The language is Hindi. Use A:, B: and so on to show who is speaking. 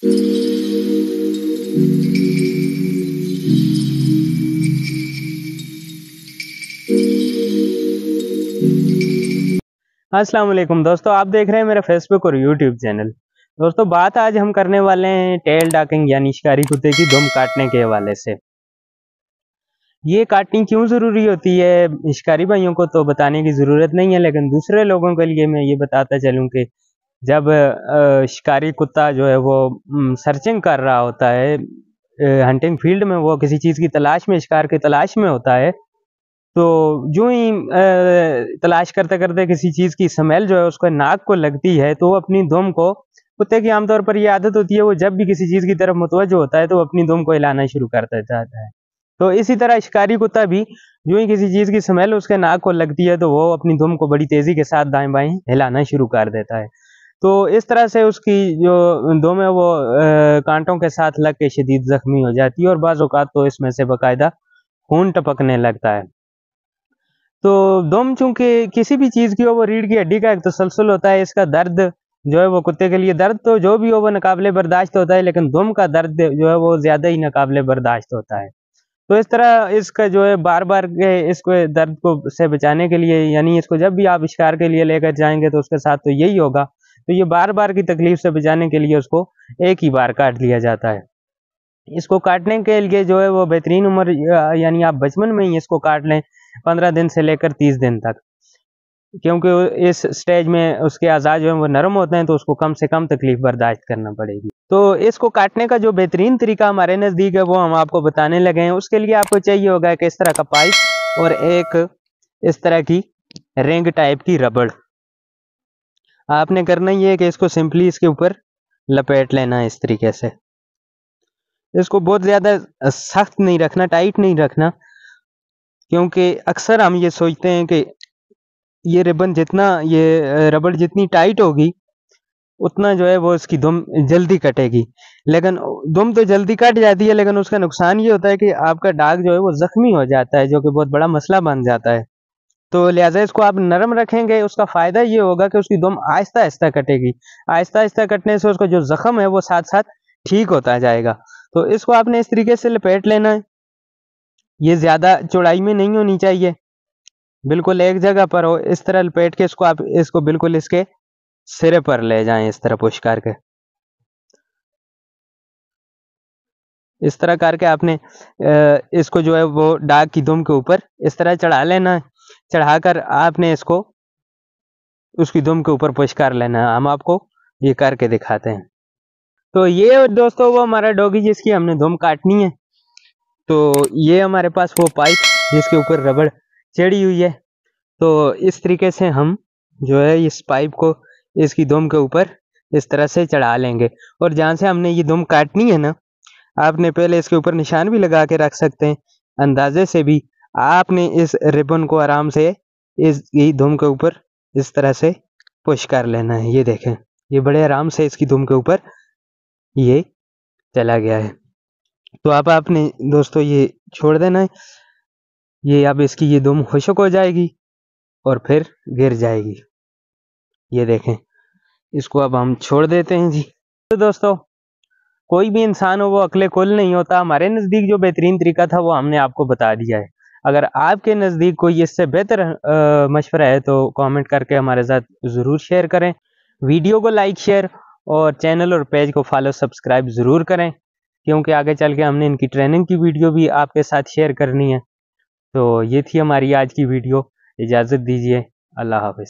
A: असलम दोस्तों आप देख रहे हैं मेरा फेसबुक और यूट्यूब चैनल दोस्तों बात आज हम करने वाले हैं टेल डाकिंग यानी शिकारी कुत्ते की दम काटने के हवाले से ये काटनी क्यों ज़रूरी होती है शिकारी भाइयों को तो बताने की ज़रूरत नहीं है लेकिन दूसरे लोगों के लिए मैं ये बताता चलूँ कि जब शिकारी कुत्ता जो है वो सर्चिंग कर रहा होता है हंटिंग फील्ड में वो किसी चीज़ की तलाश में शिकार की तलाश में होता है तो जो ही तलाश करते करते किसी चीज़ की स्मेल जो है उसको नाक को लगती है तो वो अपनी दुम को कुत्ते की आमतौर पर यह आदत होती है वो जब भी किसी चीज़ की तरफ मुतवज होता है तो वो अपनी दुम को हिलाना शुरू कर देता है तो इसी तरह शिकारी कुत्ता भी जो ही किसी चीज़ की स्मेल उसके नाक को लगती है तो वो अपनी दुम को बड़ी तेज़ी के साथ दाएं बाएँ हिलाना शुरू कर देता है तो इस तरह से उसकी जो दो में वो कांटों के साथ लग के शदीद जख्मी हो जाती है और बाज़ात तो इसमें से बाकायदा खून टपकने लगता है तो दम चूंकि किसी भी चीज़ की हो वो रीढ़ की हड्डी का एक तसलसल होता है इसका दर्द जो है वो कुत्ते के लिए दर्द तो जो भी हो वो नाकबले बर्दाश्त होता है लेकिन दम का दर्द जो है वो ज़्यादा ही नाकबले बर्दाश्त होता है तो इस तरह इसका जो है बार बार इसको दर्द को से बचाने के लिए यानी इसको जब भी आप शिकार के लिए लेकर जाएंगे तो उसके साथ तो यही होगा तो ये बार बार की तकलीफ से बचाने के लिए उसको एक ही बार काट लिया जाता है इसको काटने के लिए जो है वो बेहतरीन उम्र यानी आप बचपन में ही इसको काट लें पंद्रह दिन से लेकर तीस दिन तक क्योंकि इस स्टेज में उसके आज़ाद जो है वो नरम होते हैं तो उसको कम से कम तकलीफ बर्दाश्त करना पड़ेगी तो इसको काटने का जो बेहतरीन तरीका हमारे नज़दीक है वो हम आपको बताने लगे हैं उसके लिए आपको चाहिए होगा कि इस तरह का पाइप और एक इस तरह की रिंग टाइप की रबड़ आपने करना ये है कि इसको सिंपली इसके ऊपर लपेट लेना है इस तरीके से इसको बहुत ज़्यादा सख्त नहीं रखना टाइट नहीं रखना क्योंकि अक्सर हम ये सोचते हैं कि ये रिबन जितना ये रबड़ जितनी टाइट होगी उतना जो है वो इसकी दुम जल्दी कटेगी लेकिन दुम तो जल्दी कट जाती है लेकिन उसका नुकसान ये होता है कि आपका डाग जो है वो ज़ख्मी हो जाता है जो कि बहुत बड़ा मसला बन जाता है तो लिहाजा इसको आप नरम रखेंगे उसका फ़ायदा ये होगा कि उसकी दम आहिस्ता आहिस्ता कटेगी आहिस्ता आहिस्ता कटने से उसका जो जख्म है वो साथ साथ ठीक होता जाएगा तो इसको आपने इस तरीके से लपेट लेना है ये ज़्यादा चौड़ाई में नहीं होनी चाहिए बिल्कुल एक जगह पर हो इस तरह लपेट के इसको आप इसको बिल्कुल इसके सिरे पर ले जाए इस तरह पुश करके इस तरह करके आपने इसको जो है वो डाक की दुम के ऊपर इस तरह चढ़ा लेना है चढ़ाकर आपने इसको उसकी दुम के ऊपर पुश कर लेना है हम आपको ये करके दिखाते हैं तो ये दोस्तों वो हमारा डोगी जिसकी हमने दुम काटनी है तो ये हमारे पास वो पाइप जिसके ऊपर रबड़ चढ़ी हुई है तो इस तरीके से हम जो है इस पाइप को इसकी दुम के ऊपर इस तरह से चढ़ा लेंगे और जहाँ से हमने ये दुम काटनी है ना आपने पहले इसके ऊपर निशान भी लगा के रख सकते हैं अंदाजे से भी आपने इस रिबन को आराम से इस धूम के ऊपर इस तरह से पुश कर लेना है ये देखें ये बड़े आराम से इसकी धूम के ऊपर ये चला गया है तो आप आपने दोस्तों ये छोड़ देना है ये अब इसकी ये धूम खुशक हो जाएगी और फिर गिर जाएगी ये देखें इसको अब हम छोड़ देते हैं जी तो दोस्तों कोई भी इंसान हो वो अकले कुल नहीं होता हमारे नज़दीक जो बेहतरीन तरीका था वो हमने आपको बता दिया है अगर आपके नज़दीक कोई इससे बेहतर मशवरा है तो कमेंट करके हमारे साथ ज़रूर शेयर करें वीडियो को लाइक शेयर और चैनल और पेज को फॉलो सब्सक्राइब ज़रूर करें क्योंकि आगे चल के हमने इनकी ट्रेनिंग की वीडियो भी आपके साथ शेयर करनी है तो ये थी हमारी आज की वीडियो इजाज़त दीजिए अल्लाह हाफिज़